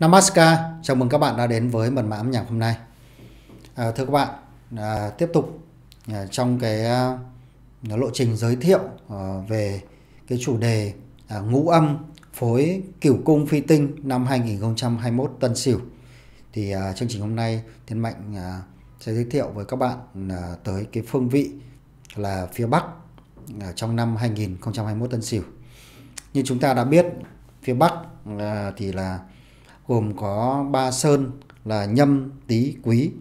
Namaskar, chào mừng các bạn đã đến với mật mã âm nhạc hôm nay. À, thưa các bạn, à, tiếp tục à, trong cái à, lộ trình giới thiệu à, về cái chủ đề à, ngũ âm phối cửu cung phi tinh năm 2021 Tân Sửu. Thì à, chương trình hôm nay Thiên Mạnh à, sẽ giới thiệu với các bạn à, tới cái phương vị là phía Bắc à, trong năm 2021 Tân Sửu. Như chúng ta đã biết, phía Bắc à, thì là gồm có ba sơn là nhâm tý quý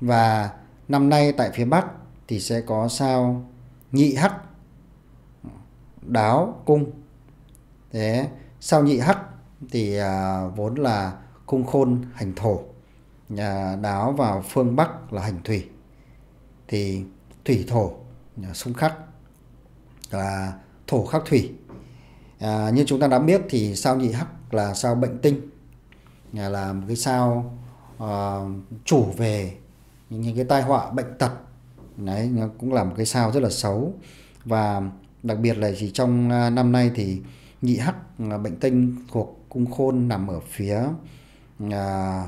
và năm nay tại phía bắc thì sẽ có sao nhị hắc đáo cung thế sao nhị hắc thì à, vốn là cung khôn hành thổ nhà đáo vào phương bắc là hành thủy thì thủy thổ à, xung khắc là thổ khắc thủy à, như chúng ta đã biết thì sao nhị hắc là sao bệnh tinh à, là một cái sao uh, chủ về những cái tai họa bệnh tật đấy nó cũng là một cái sao rất là xấu và đặc biệt là chỉ trong à, năm nay thì nhị hắc à, bệnh tinh thuộc cung khôn nằm ở phía à,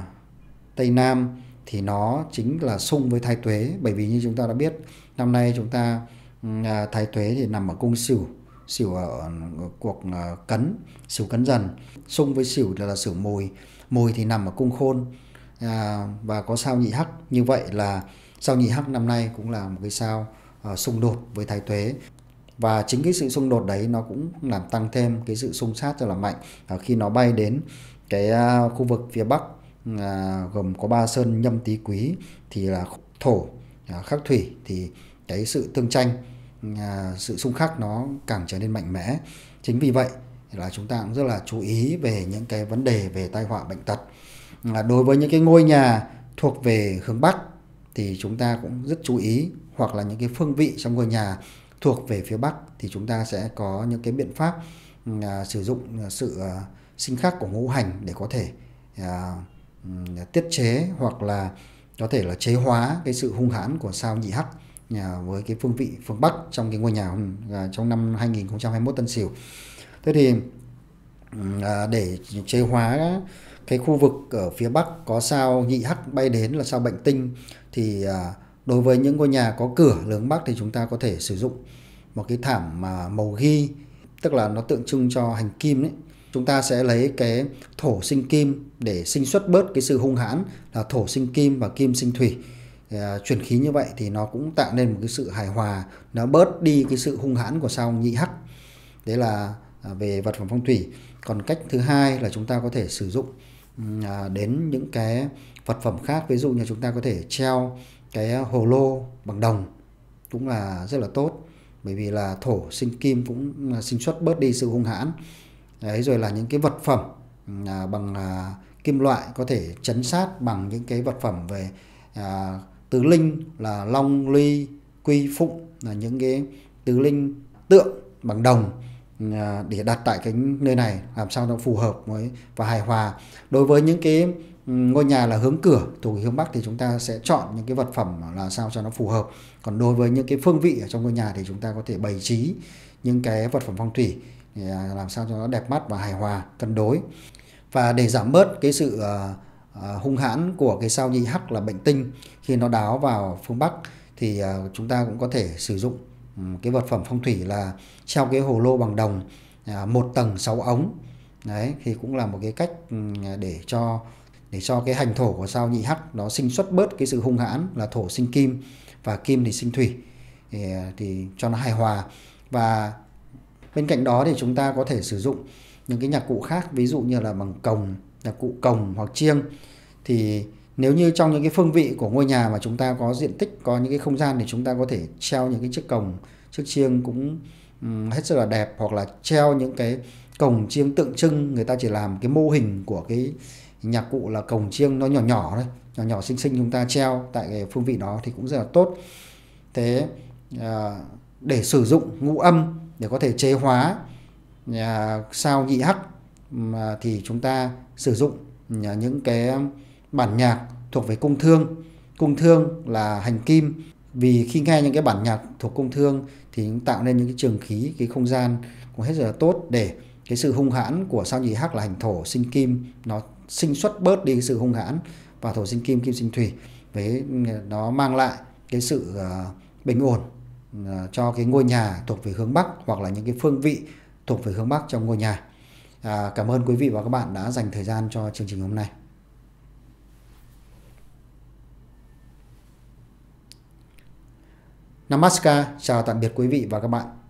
tây nam thì nó chính là xung với thái tuế bởi vì như chúng ta đã biết năm nay chúng ta ừ, à, thái tuế thì nằm ở cung sửu xỉu ở cuộc ờ, cấn xỉu cấn dần xung với xỉu là, là xỉu mùi mùi thì nằm ở cung khôn à, và có sao nhị hắc như vậy là sao nhị hắc năm nay cũng là một cái sao ờ, xung đột với thái tuế và chính cái sự xung đột đấy nó cũng làm tăng thêm cái sự xung sát rất là mạnh ờ, khi nó bay đến cái khu vực phía bắc gồm có ba sơn nhâm tý quý thì là thổ khắc thủy thì cái sự tương tranh À, sự xung khắc nó càng trở nên mạnh mẽ chính vì vậy là chúng ta cũng rất là chú ý về những cái vấn đề về tai họa bệnh tật là đối với những cái ngôi nhà thuộc về hướng bắc thì chúng ta cũng rất chú ý hoặc là những cái phương vị trong ngôi nhà thuộc về phía bắc thì chúng ta sẽ có những cái biện pháp à, sử dụng sự à, sinh khắc của ngũ hành để có thể à, tiết chế hoặc là có thể là chế hóa cái sự hung hãn của sao nhị hắc nhà với cái phương vị phương Bắc trong cái ngôi nhà à, trong năm 2021 Tân Sửu. Thế thì à, để chế hóa cái khu vực ở phía Bắc có sao nhị hắc bay đến là sao bệnh tinh thì à, đối với những ngôi nhà có cửa hướng Bắc thì chúng ta có thể sử dụng một cái thảm mà màu ghi tức là nó tượng trưng cho hành kim đấy chúng ta sẽ lấy cái thổ sinh kim để sinh xuất bớt cái sự hung hãn là thổ sinh kim và kim sinh thủy À, truyền khí như vậy thì nó cũng tạo nên một cái sự hài hòa nó bớt đi cái sự hung hãn của sao nhị hắc đấy là à, về vật phẩm phong thủy còn cách thứ hai là chúng ta có thể sử dụng à, đến những cái vật phẩm khác ví dụ như chúng ta có thể treo cái hồ lô bằng đồng cũng là rất là tốt bởi vì là thổ sinh kim cũng sinh xuất bớt đi sự hung hãn đấy rồi là những cái vật phẩm bằng kim loại có thể chấn sát bằng những cái vật phẩm về tứ linh là long ly quy phụng là những cái tứ linh tượng bằng đồng à, để đặt tại cái nơi này làm sao nó phù hợp với và hài hòa đối với những cái ngôi nhà là hướng cửa thuộc hướng bắc thì chúng ta sẽ chọn những cái vật phẩm là sao cho nó phù hợp còn đối với những cái phương vị ở trong ngôi nhà thì chúng ta có thể bày trí những cái vật phẩm phong thủy để à, làm sao cho nó đẹp mắt và hài hòa cân đối và để giảm bớt cái sự à, À, hung hãn của cái sao nhi hắc là bệnh tinh khi nó đáo vào phương bắc thì à, chúng ta cũng có thể sử dụng ừ, cái vật phẩm phong thủy là treo cái hồ lô bằng đồng à, một tầng 6 ống đấy thì cũng là một cái cách ừ, để cho để cho cái hành thổ của sao nhị hắc nó sinh xuất bớt cái sự hung hãn là thổ sinh kim và kim thì sinh thủy thì, thì cho nó hài hòa và bên cạnh đó thì chúng ta có thể sử dụng những cái nhạc cụ khác ví dụ như là bằng cồng là cụ cổng hoặc chiêng thì nếu như trong những cái phương vị của ngôi nhà mà chúng ta có diện tích có những cái không gian thì chúng ta có thể treo những cái chiếc cổng chiếc chiêng cũng hết sức là đẹp hoặc là treo những cái cổng chiêng tượng trưng người ta chỉ làm cái mô hình của cái nhạc cụ là cổng chiêng nó nhỏ nhỏ thôi nhỏ nhỏ xinh xinh chúng ta treo tại cái phương vị đó thì cũng rất là tốt thế à, để sử dụng ngũ âm để có thể chế hóa à, sao nhị hắc thì chúng ta sử dụng những cái bản nhạc thuộc về cung thương cung thương là hành kim vì khi nghe những cái bản nhạc thuộc cung thương thì tạo nên những cái trường khí cái không gian cũng hết là tốt để cái sự hung hãn của sao nhị hắc là hành thổ sinh kim nó sinh xuất bớt đi cái sự hung hãn và thổ sinh kim kim sinh thủy với ừ, nó mang lại cái sự ờ, bình ổn ờ, cho cái ngôi nhà thuộc về hướng bắc hoặc là những cái phương vị thuộc về hướng bắc trong ngôi nhà à, cảm ơn quý vị và các bạn đã dành thời gian cho chương trình hôm nay Namaskar, chào tạm biệt quý vị và các bạn.